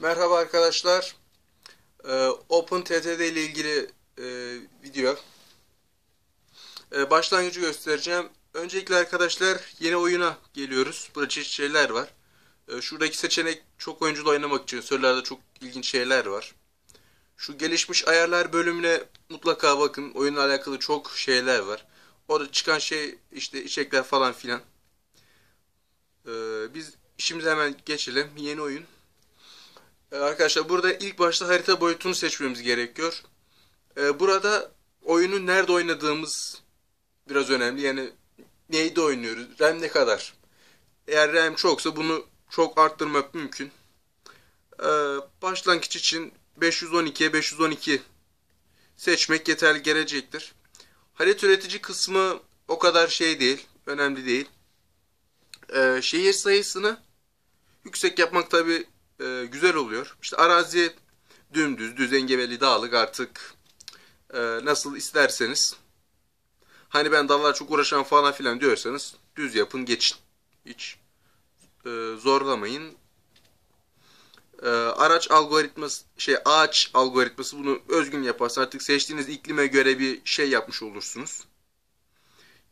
Merhaba arkadaşlar. Ee, Open TTD ile ilgili e, video. Ee, başlangıcı göstereceğim. Öncelikle arkadaşlar yeni oyuna geliyoruz. Burada çeşitli şeyler var. Ee, şuradaki seçenek çok oyunculu oynamak için. Sörlerde çok ilginç şeyler var. Şu gelişmiş ayarlar bölümüne mutlaka bakın. Oyunla alakalı çok şeyler var. Orada çıkan şey işte içecekler falan filan. biz işimize hemen geçelim. Yeni oyun. Ee, arkadaşlar burada ilk başta harita boyutunu seçmemiz gerekiyor. Ee, burada oyunu nerede oynadığımız biraz önemli. Yani neyde oynuyoruz? RAM ne kadar? Eğer RAM çoksa bunu çok arttırmak mümkün. Ee, başlangıç için 512'ye 512 seçmek yeterli gelecektir. Harita üretici kısmı o kadar şey değil. Önemli değil. şehir sayısını yüksek yapmak tabi e, güzel oluyor. İşte arazi dümdüz, düz engebeli dağlık artık e, nasıl isterseniz. Hani ben dallar çok uğraşan falan filan diyorsanız düz yapın geçin. Hiç e, zorlamayın. E, araç algoritması şey ağaç algoritması bunu özgün yaparsa artık seçtiğiniz iklime göre bir şey yapmış olursunuz.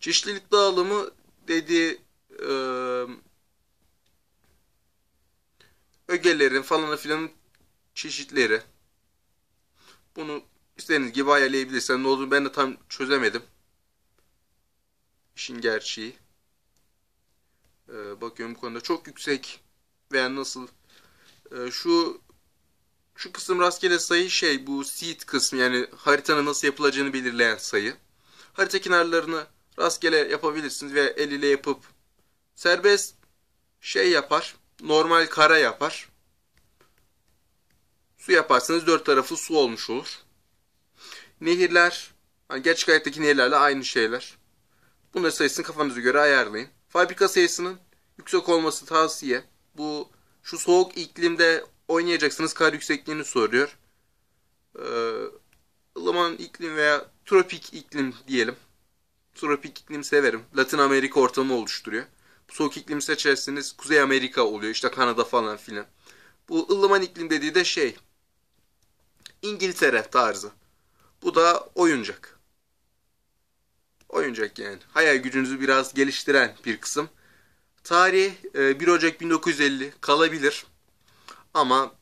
Çeşitlilik dağılımı dediği e, ögelerin falan filan çeşitleri. Bunu istediğiniz gibi ayarlayabilirsiniz. Ne olduğunu ben de tam çözemedim. İşin gerçeği. Ee, bakıyorum bu konuda çok yüksek veya nasıl ee, şu şu kısım rastgele sayı şey bu seed kısmı yani haritanın nasıl yapılacağını belirleyen sayı. Harita kenarlarını rastgele yapabilirsiniz veya el ile yapıp serbest şey yapar normal kara yapar. Su yaparsanız dört tarafı su olmuş olur. Nehirler, hani gerçek hayattaki nehirlerle aynı şeyler. Bunların sayısını kafanıza göre ayarlayın. Fabrika sayısının yüksek olması tavsiye. Bu şu soğuk iklimde oynayacaksınız kar yüksekliğini soruyor. Ee, iklim veya tropik iklim diyelim. Tropik iklim severim. Latin Amerika ortamı oluşturuyor soğuk iklim seçerseniz Kuzey Amerika oluyor. işte Kanada falan filan. Bu ılıman iklim dediği de şey. İngiltere tarzı. Bu da oyuncak. Oyuncak yani. Hayal gücünüzü biraz geliştiren bir kısım. Tarih 1 e, Ocak 1950 kalabilir. Ama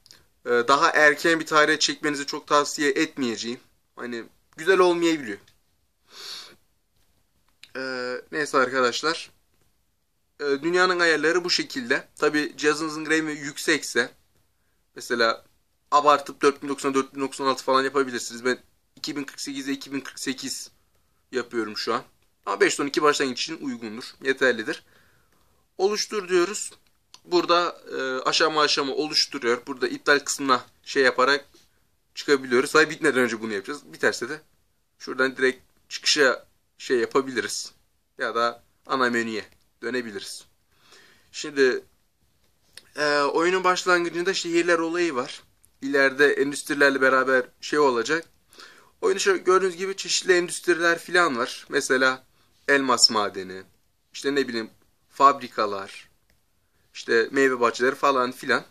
e, daha erken bir tarih çekmenizi çok tavsiye etmeyeceğim. Hani güzel olmayabiliyor. E, neyse arkadaşlar. Ee, dünyanın ayarları bu şekilde. Tabi cihazınızın RAM'i yüksekse mesela abartıp 4090 4096 falan yapabilirsiniz. Ben 2048'e 2048 yapıyorum şu an. Ama 512 başlangıç için uygundur. Yeterlidir. Oluştur diyoruz. Burada e, aşama aşama oluşturuyor. Burada iptal kısmına şey yaparak çıkabiliyoruz. Hayır bitmeden önce bunu yapacağız. Biterse de şuradan direkt çıkışa şey yapabiliriz. Ya da ana menüye dönebiliriz. Şimdi e, oyunun başlangıcında şehirler olayı var. İleride endüstrilerle beraber şey olacak. Oyunda gördüğünüz gibi çeşitli endüstriler falan var. Mesela elmas madeni, işte ne bileyim fabrikalar, işte meyve bahçeleri falan filan.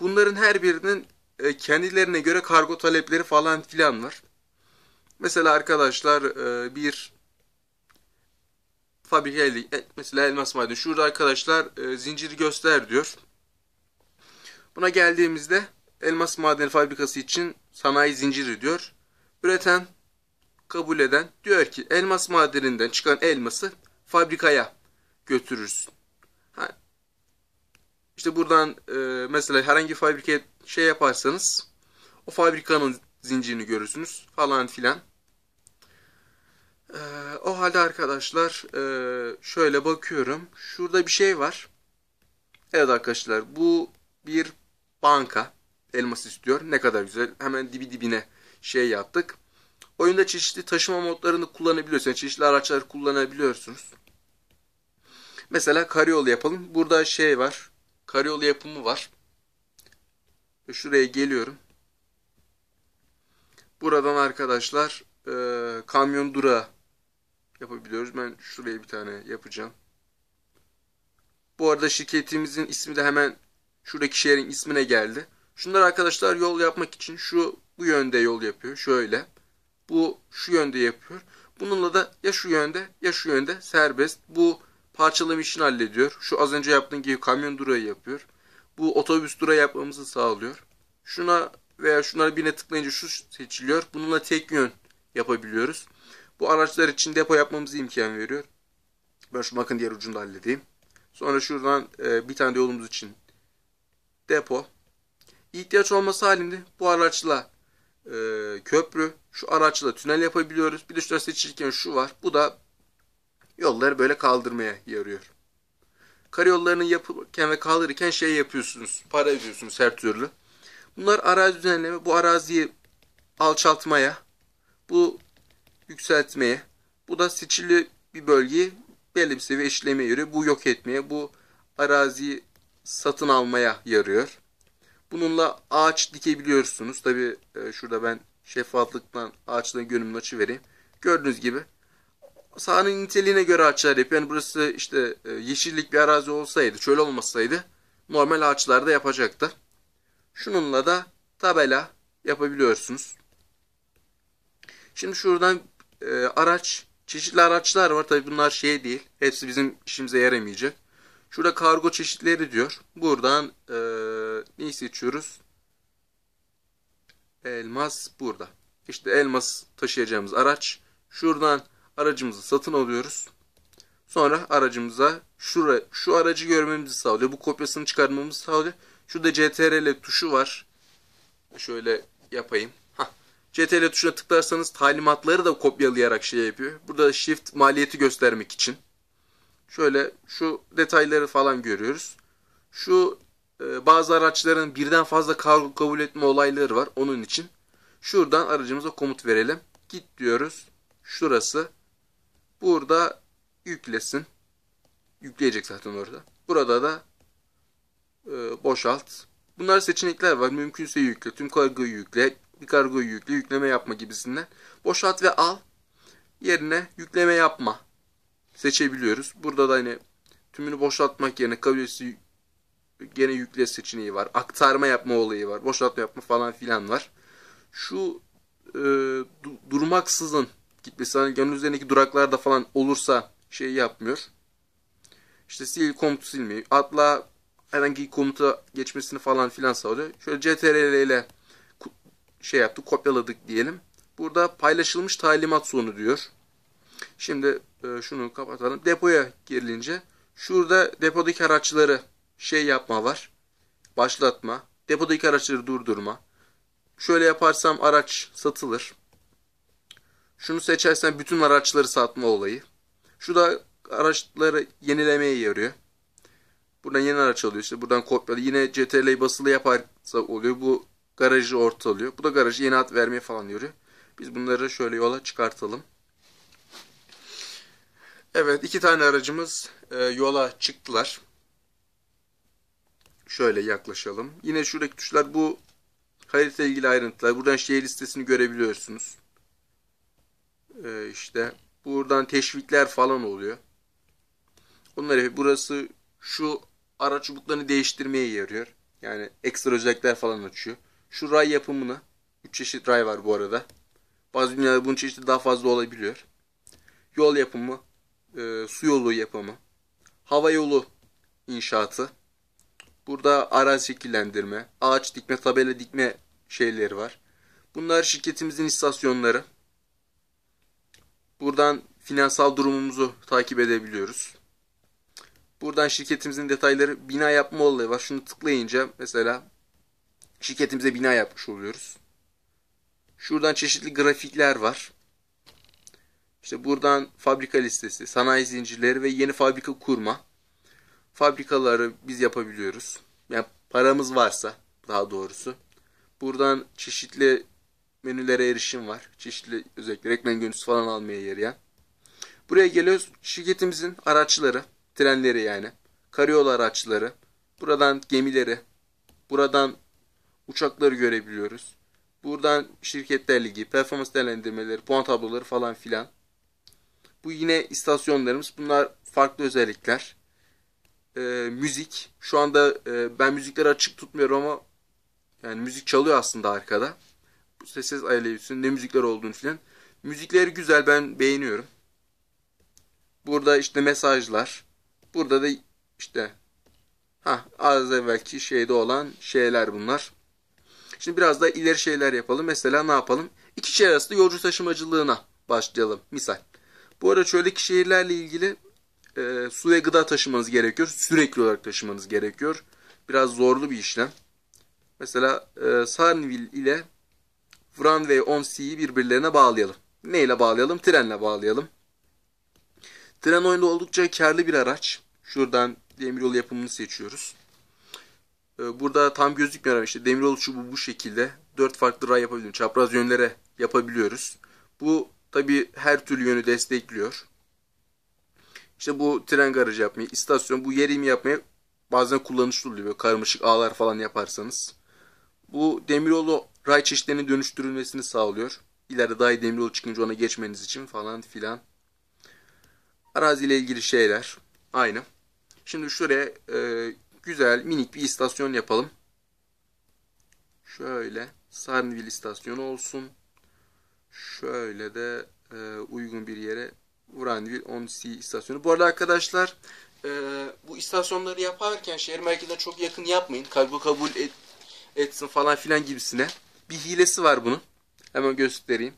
Bunların her birinin e, kendilerine göre kargo talepleri falan filan var. Mesela arkadaşlar e, bir Fabihelli e, mesela elmas madeni. Şurada arkadaşlar e, zinciri göster diyor. Buna geldiğimizde elmas madeni fabrikası için sanayi zinciri diyor. Üreten kabul eden diyor ki elmas madeninden çıkan elması fabrikaya götürürsün. Ha. İşte buradan e, mesela herhangi bir fabrikaya şey yaparsanız o fabrikanın zincirini görürsünüz falan filan. Ee, o halde arkadaşlar e, şöyle bakıyorum. Şurada bir şey var. Evet arkadaşlar bu bir banka elmas istiyor. Ne kadar güzel. Hemen dibi dibine şey yaptık. Oyunda çeşitli taşıma modlarını kullanabiliyorsunuz. çeşitli araçlar kullanabiliyorsunuz. Mesela karayolu yapalım. Burada şey var. Karayolu yapımı var. Şuraya geliyorum. Buradan arkadaşlar e, kamyon durağı yapabiliyoruz. Ben şuraya bir tane yapacağım. Bu arada şirketimizin ismi de hemen şuradaki şehrin ismine geldi. Şunlar arkadaşlar yol yapmak için şu bu yönde yol yapıyor. Şöyle. Bu şu yönde yapıyor. Bununla da ya şu yönde ya şu yönde serbest. Bu parçalama işini hallediyor. Şu az önce yaptığın gibi kamyon durağı yapıyor. Bu otobüs durağı yapmamızı sağlıyor. Şuna veya şunlara birine tıklayınca şu seçiliyor. Bununla tek yön yapabiliyoruz. Bu araçlar için depo yapmamızı imkan veriyor. Ben şu bakın diğer ucunda halledeyim. Sonra şuradan e, bir tane de yolumuz için depo. İhtiyaç olması halinde bu araçla e, köprü, şu araçla tünel yapabiliyoruz. Bir de şuna seçilirken şu var. Bu da yolları böyle kaldırmaya yarıyor. Karayollarını yapırken ve kaldırırken şey yapıyorsunuz. Para ödüyorsunuz her türlü. Bunlar arazi düzenleme. Bu araziyi alçaltmaya, bu yükseltmeye, bu da seçili bir bölgeyi belli bir seviye işleme yarıyor. Bu yok etmeye, bu araziyi satın almaya yarıyor. Bununla ağaç dikebiliyorsunuz. Tabi e, şurada ben şeffaflıktan ağaçların görünümünü açı Gördüğünüz gibi sahanın niteliğine göre ağaçlar yapıyor. Yani burası işte e, yeşillik bir arazi olsaydı, çöl olmasaydı normal ağaçlar da yapacaktı. Şununla da tabela yapabiliyorsunuz. Şimdi şuradan e, araç, çeşitli araçlar var. tabi bunlar şey değil. Hepsi bizim işimize yaramayacak. Şurada kargo çeşitleri diyor. Buradan e, neyi seçiyoruz? Elmas burada. işte elmas taşıyacağımız araç. Şuradan aracımızı satın alıyoruz. Sonra aracımıza şura, şu aracı görmemizi sağlıyor. Bu kopyasını çıkarmamızı sağlıyor. Şurada CTRL tuşu var. Şöyle yapayım. CTRL tuşuna tıklarsanız talimatları da kopyalayarak şey yapıyor. Burada shift maliyeti göstermek için. Şöyle şu detayları falan görüyoruz. Şu e, bazı araçların birden fazla kargo kabul etme olayları var onun için. Şuradan aracımıza komut verelim. Git diyoruz. Şurası. Burada yüklesin. Yükleyecek zaten orada. Burada da e, boşalt. Bunlar seçenekler var. Mümkünse yükle. Tüm kargoyu yükle bir kargoyu yükle, yükleme yapma gibisinden. Boşalt ve al. Yerine yükleme yapma seçebiliyoruz. Burada da hani tümünü boşaltmak yerine kabilesi gene yükle seçeneği var. Aktarma yapma olayı var. Boşaltma yapma falan filan var. Şu e, du durmaksızın gitmesi hani gönül üzerindeki duraklarda falan olursa şey yapmıyor. İşte sil komutu silmiyor. Atla herhangi bir komuta geçmesini falan filan sağlıyor. Şöyle CTRL ile şey yaptık, kopyaladık diyelim. Burada paylaşılmış talimat sonu diyor. Şimdi e, şunu kapatalım. Depoya girilince şurada depodaki araçları şey yapma var. Başlatma. Depodaki araçları durdurma. Şöyle yaparsam araç satılır. Şunu seçersen bütün araçları satma olayı. Şu da araçları yenilemeye yarıyor. Buradan yeni araç alıyor. işte buradan kopyala. Yine CTRL basılı yaparsa oluyor. Bu Garajı ortalıyor. Bu da garajı yeni at vermeye falan yürüyor. Biz bunları şöyle yola çıkartalım. Evet iki tane aracımız e, yola çıktılar. Şöyle yaklaşalım. Yine şuradaki tuşlar bu harita ilgili ayrıntılar. Buradan şehir listesini görebiliyorsunuz. E, işte buradan teşvikler falan oluyor. Onları burası şu ara çubuklarını değiştirmeye yarıyor. Yani ekstra özellikler falan açıyor şu ray yapımını, 3 çeşit ray var bu arada. Bazı dünyalarda bunun çeşidi daha fazla olabiliyor. Yol yapımı, e, su yolu yapımı, hava yolu inşaatı. Burada arazi şekillendirme, ağaç dikme, tabela dikme şeyleri var. Bunlar şirketimizin istasyonları. Buradan finansal durumumuzu takip edebiliyoruz. Buradan şirketimizin detayları bina yapma olayı var. Şunu tıklayınca mesela şirketimize bina yapmış oluyoruz. Şuradan çeşitli grafikler var. İşte buradan fabrika listesi, sanayi zincirleri ve yeni fabrika kurma. Fabrikaları biz yapabiliyoruz. Yani paramız varsa daha doğrusu. Buradan çeşitli menülere erişim var. Çeşitli özellikle reklam görüntüsü falan almaya yarayan. Buraya geliyoruz şirketimizin araçları, trenleri yani. karayol araçları, buradan gemileri, buradan uçakları görebiliyoruz. Buradan şirketler ligi, performans değerlendirmeleri, puan tabloları falan filan. Bu yine istasyonlarımız. Bunlar farklı özellikler. Ee, müzik. Şu anda e, ben müzikleri açık tutmuyorum ama yani müzik çalıyor aslında arkada. Bu sessiz ayarlayabilirsin. Ne müzikler olduğunu filan. Müzikleri güzel ben beğeniyorum. Burada işte mesajlar. Burada da işte ha az evvelki şeyde olan şeyler bunlar. Şimdi biraz da ileri şeyler yapalım. Mesela ne yapalım? İki şehir arası yolcu taşımacılığına başlayalım. Misal. Bu arada şöyle ki şehirlerle ilgili e, su ve gıda taşımanız gerekiyor. Sürekli olarak taşımanız gerekiyor. Biraz zorlu bir işlem. Mesela e, Sarnville ile Vranway on Sea'yi birbirlerine bağlayalım. Neyle bağlayalım? Trenle bağlayalım. Tren oyunda oldukça karlı bir araç. Şuradan demiryolu yapımını seçiyoruz. Ee, burada tam gözükmüyor ama işte demir çubuğu bu şekilde. Dört farklı ray yapabiliyorum. Çapraz yönlere yapabiliyoruz. Bu tabi her türlü yönü destekliyor. İşte bu tren garajı yapmayı, istasyon bu yer imi yapmayı bazen kullanışlı oluyor. Böyle karmaşık ağlar falan yaparsanız. Bu demiryolu ray çeşitlerinin dönüştürülmesini sağlıyor. İleride daha iyi demiryolu çıkınca ona geçmeniz için falan filan. Araziyle ilgili şeyler aynı. Şimdi şuraya e, güzel minik bir istasyon yapalım. Şöyle Sarnville istasyonu olsun. Şöyle de e, uygun bir yere uranvil on Sea istasyonu. Bu arada arkadaşlar e, bu istasyonları yaparken şehir merkezine çok yakın yapmayın. Kargo kabul et, etsin falan filan gibisine. Bir hilesi var bunun. Hemen göstereyim.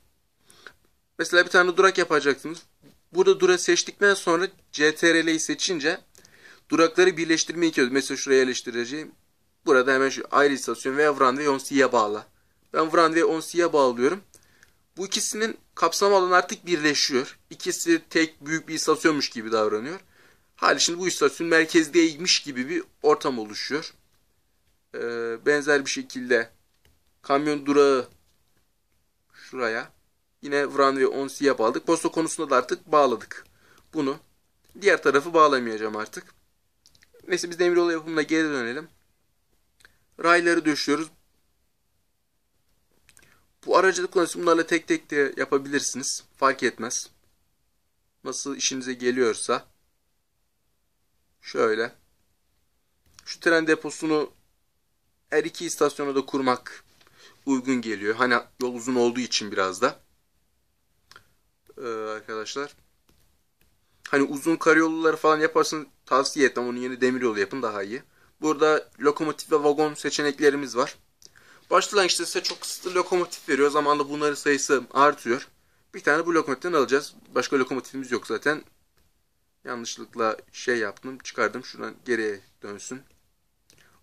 Mesela bir tane durak yapacaksınız. Burada durak seçtikten sonra CTRL'yi seçince Durakları birleştirme iki Mesela şuraya yerleştireceğim. Burada hemen şu ayrı istasyon veya Vran ve Yonsi'ye bağla. Ben Vran ve Yonsi'ye bağlıyorum. Bu ikisinin kapsam alanı artık birleşiyor. İkisi tek büyük bir istasyonmuş gibi davranıyor. Hali şimdi bu istasyon merkezdeymiş gibi bir ortam oluşuyor. Ee, benzer bir şekilde kamyon durağı şuraya yine Vran ve Onsi'ye bağladık. Posta konusunda da artık bağladık bunu. Diğer tarafı bağlamayacağım artık. Neyse biz demiryolu yapımına geri dönelim. Rayları döşüyoruz. Bu aracılık konusu bunlarla tek tek de yapabilirsiniz. Fark etmez. Nasıl işinize geliyorsa. Şöyle. Şu tren deposunu her iki istasyona da kurmak uygun geliyor. Hani yol uzun olduğu için biraz da. Ee, arkadaşlar. Hani uzun karayolları falan yaparsın tavsiye etmem. Onun yerine yolu yapın daha iyi. Burada lokomotif ve vagon seçeneklerimiz var. Başlangıçta size çok kısıtlı lokomotif veriyor. Zamanla bunların sayısı artıyor. Bir tane bu lokomotiften alacağız. Başka lokomotifimiz yok zaten. Yanlışlıkla şey yaptım. Çıkardım. Şuradan geriye dönsün.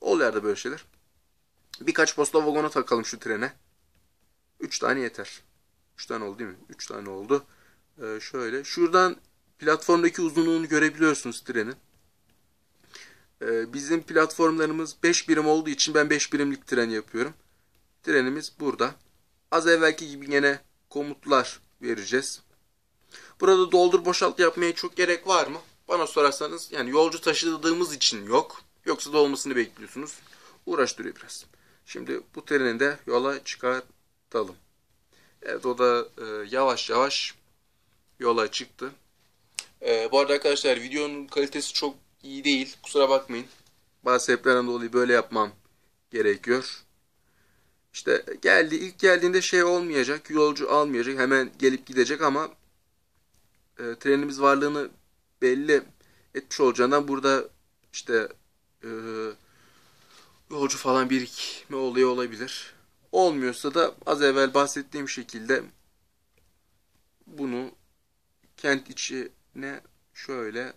Ol yerde böyle şeyler. Birkaç posta vagona takalım şu trene. Üç tane yeter. Üç tane oldu değil mi? Üç tane oldu. Ee, şöyle. Şuradan Platformdaki uzunluğunu görebiliyorsunuz trenin. Ee, bizim platformlarımız 5 birim olduğu için ben 5 birimlik tren yapıyorum. Trenimiz burada. Az evvelki gibi yine komutlar vereceğiz. Burada doldur boşalt yapmaya çok gerek var mı? Bana sorarsanız yani yolcu taşıdığımız için yok. Yoksa dolmasını olmasını bekliyorsunuz. Uğraştırıyor biraz. Şimdi bu treni de yola çıkartalım. Evet o da e, yavaş yavaş yola çıktı. Ee, bu arada arkadaşlar videonun kalitesi çok iyi değil. Kusura bakmayın. Bazı sebeplerden dolayı böyle yapmam gerekiyor. İşte geldi ilk geldiğinde şey olmayacak. Yolcu almayacak. Hemen gelip gidecek ama e, trenimiz varlığını belli etmiş olacağından burada işte e, yolcu falan birikme olayı olabilir. Olmuyorsa da az evvel bahsettiğim şekilde bunu kent içi ne şöyle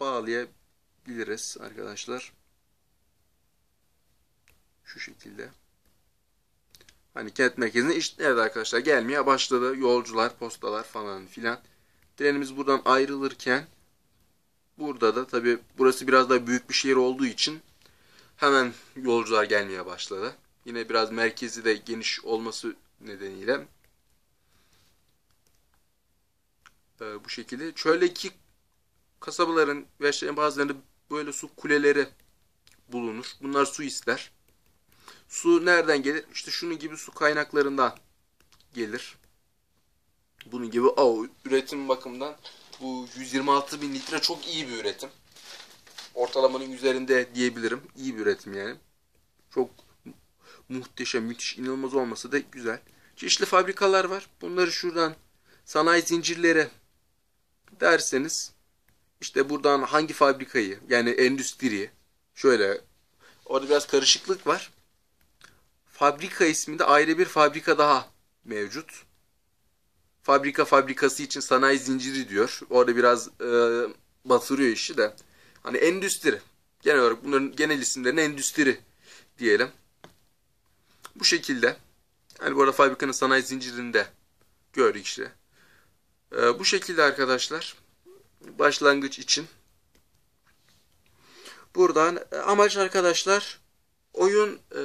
bağlayabiliriz arkadaşlar. Şu şekilde. Hani kent merkezine işte evet arkadaşlar gelmeye başladı. Yolcular, postalar falan filan. Trenimiz buradan ayrılırken burada da tabi burası biraz daha büyük bir şehir olduğu için hemen yolcular gelmeye başladı. Yine biraz merkezi de geniş olması nedeniyle e, bu şekilde. Çöldeki kasabaların ve şeylerin bazılarında böyle su kuleleri bulunur. Bunlar su ister. Su nereden gelir? İşte şunun gibi su kaynaklarından gelir. Bunun gibi o üretim bakımından bu 126 bin litre çok iyi bir üretim. Ortalamanın üzerinde diyebilirim. İyi bir üretim yani. Çok muhteşem, müthiş, inanılmaz olması da güzel. Çeşitli fabrikalar var. Bunları şuradan sanayi zincirlere derseniz işte buradan hangi fabrikayı yani endüstriyi şöyle orada biraz karışıklık var. Fabrika isminde ayrı bir fabrika daha mevcut. Fabrika fabrikası için sanayi zinciri diyor. Orada biraz e, batırıyor işi de. Hani endüstri. Genel olarak bunların genel isimlerini endüstri diyelim. Bu şekilde. Hani bu arada fabrikanın sanayi zincirinde gördük işte. E, bu şekilde arkadaşlar başlangıç için. Buradan e, amaç arkadaşlar oyun e,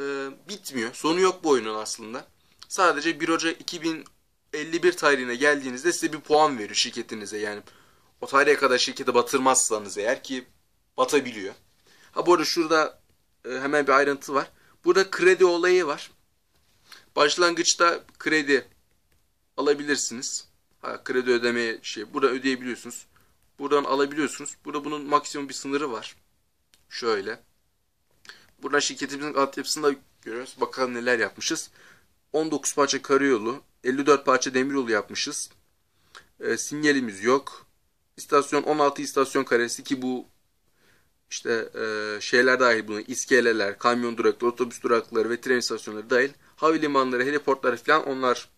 bitmiyor. Sonu yok bu oyunun aslında. Sadece 1 Ocak 2051 tarihine geldiğinizde size bir puan veriyor şirketinize. Yani o tarihe kadar şirketi batırmazsanız eğer ki batabiliyor. Ha bu arada şurada e, hemen bir ayrıntı var. Burada kredi olayı var. Başlangıçta kredi alabilirsiniz kredi ödeme şey burada ödeyebiliyorsunuz. Buradan alabiliyorsunuz. Burada bunun maksimum bir sınırı var. Şöyle. Burada şirketimizin altyapısını da görüyoruz. Bakalım neler yapmışız. 19 parça karayolu, 54 parça demiryolu yapmışız. E, sinyalimiz yok. İstasyon 16 istasyon karesi ki bu işte e, şeyler dahil buna iskeleler, kamyon durakları, otobüs durakları ve tren istasyonları dahil havalimanları, heliportları falan onlar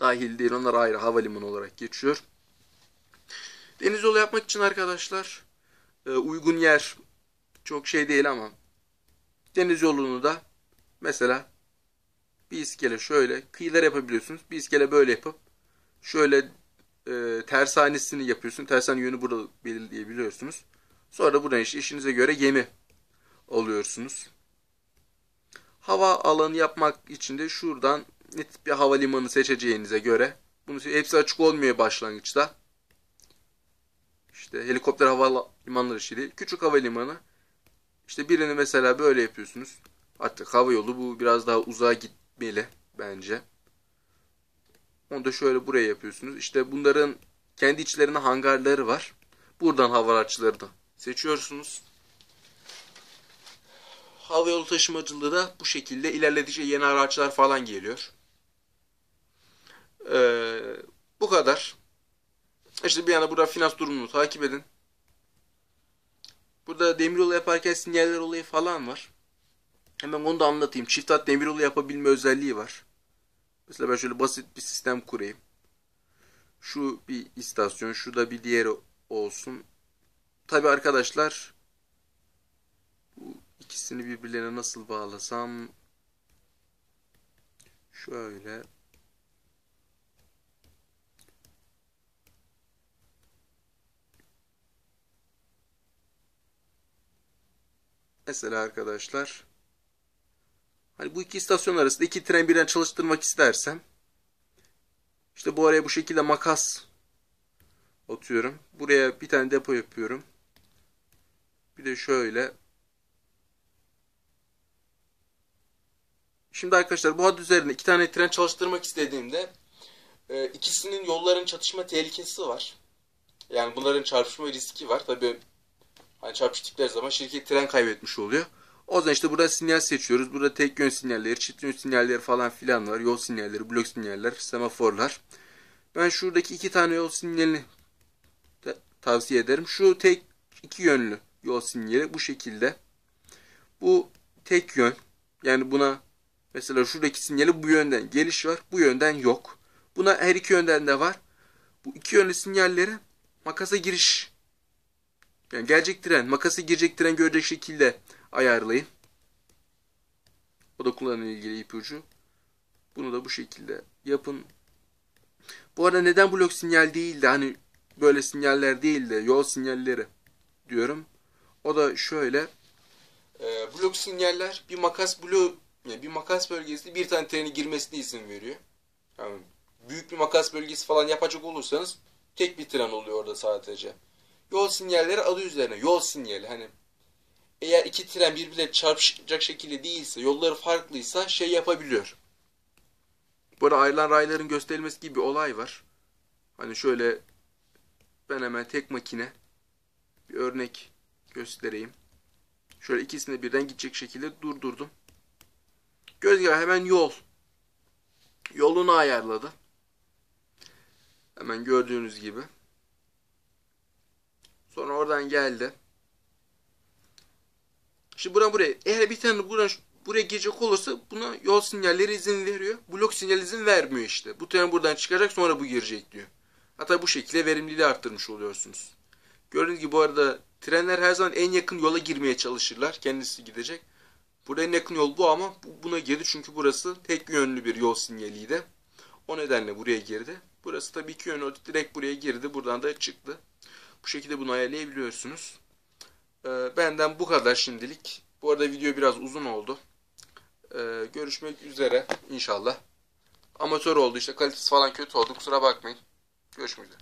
dahil değil. Onlar ayrı havalimanı olarak geçiyor. Deniz yolu yapmak için arkadaşlar e, uygun yer çok şey değil ama deniz yolunu da mesela bir iskele şöyle kıyılar yapabiliyorsunuz. Bir iskele böyle yapıp şöyle e, tersanesini yapıyorsun. Tersane yönü burada belirleyebiliyorsunuz. Sonra buradan işte işinize göre gemi alıyorsunuz. Hava alanı yapmak için de şuradan ne tip bir havalimanı seçeceğinize göre. Bunu hepsi açık olmuyor başlangıçta. İşte helikopter havalimanları şeydi, Küçük havalimanı. İşte birini mesela böyle yapıyorsunuz. Artık hava yolu bu biraz daha uzağa gitmeli bence. Onu da şöyle buraya yapıyorsunuz. İşte bunların kendi içlerinde hangarları var. Buradan hava araçları da seçiyorsunuz. Hava yolu taşımacılığı da bu şekilde ilerledikçe yeni araçlar falan geliyor. Ee, bu kadar. İşte bir yana burada finans durumunu takip edin. Burada demiryolu yaparken sinyaller olayı falan var. Hemen onu da anlatayım. Çift hat demiryolu yapabilme özelliği var. Mesela ben şöyle basit bir sistem kurayım. Şu bir istasyon, şu da bir diğeri olsun. Tabi arkadaşlar bu ikisini birbirlerine nasıl bağlasam şöyle Mesela arkadaşlar hani bu iki istasyon arasında iki tren birden çalıştırmak istersem işte bu araya bu şekilde makas atıyorum. Buraya bir tane depo yapıyorum. Bir de şöyle. Şimdi arkadaşlar bu hat üzerinde iki tane tren çalıştırmak istediğimde e, ikisinin yolların çatışma tehlikesi var. Yani bunların çarpışma riski var. tabii. Hani çarpıştıkları zaman şirket tren kaybetmiş oluyor. O zaman işte burada sinyal seçiyoruz. Burada tek yön sinyalleri, çift yön sinyalleri falan filan var. Yol sinyalleri, blok sinyaller, semaforlar. Ben şuradaki iki tane yol sinyalini tavsiye ederim. Şu tek iki yönlü yol sinyali bu şekilde. Bu tek yön. Yani buna mesela şuradaki sinyali bu yönden geliş var. Bu yönden yok. Buna her iki yönden de var. Bu iki yönlü sinyalleri makasa giriş yani gelecek tren, makası girecek tren görecek şekilde ayarlayın. O da kullanımla ilgili ipucu. Bunu da bu şekilde yapın. Bu arada neden blok sinyal değil de hani böyle sinyaller değil de yol sinyalleri diyorum. O da şöyle. E, blok sinyaller bir makas blok, yani bir makas bölgesinde bir tane treni girmesine izin veriyor. Yani büyük bir makas bölgesi falan yapacak olursanız tek bir tren oluyor orada sadece. Yol sinyalleri adı üzerine. Yol sinyali hani eğer iki tren birbirine çarpışacak şekilde değilse, yolları farklıysa şey yapabiliyor. Burada ayrılan rayların gösterilmesi gibi bir olay var. Hani şöyle ben hemen tek makine bir örnek göstereyim. Şöyle ikisini birden gidecek şekilde durdurdum. Gözler hemen yol. Yolunu ayarladı. Hemen gördüğünüz gibi. Sonra oradan geldi. Şimdi buran buraya. Eğer bir tane buran buraya girecek olursa buna yol sinyalleri izin veriyor. Blok sinyal izin vermiyor işte. Bu tren buradan çıkacak sonra bu girecek diyor. Hatta bu şekilde verimliliği arttırmış oluyorsunuz. Gördüğünüz gibi bu arada trenler her zaman en yakın yola girmeye çalışırlar. Kendisi gidecek. Burada en yakın yol bu ama buna girdi çünkü burası tek yönlü bir yol sinyaliydi. O nedenle buraya girdi. Burası tabii iki yönlü direkt buraya girdi. Buradan da çıktı. Bu şekilde bunu ayarlayabiliyorsunuz. E, benden bu kadar şimdilik. Bu arada video biraz uzun oldu. E, görüşmek üzere inşallah. Amatör oldu işte kalitesi falan kötü oldu kusura bakmayın. Görüşmek üzere.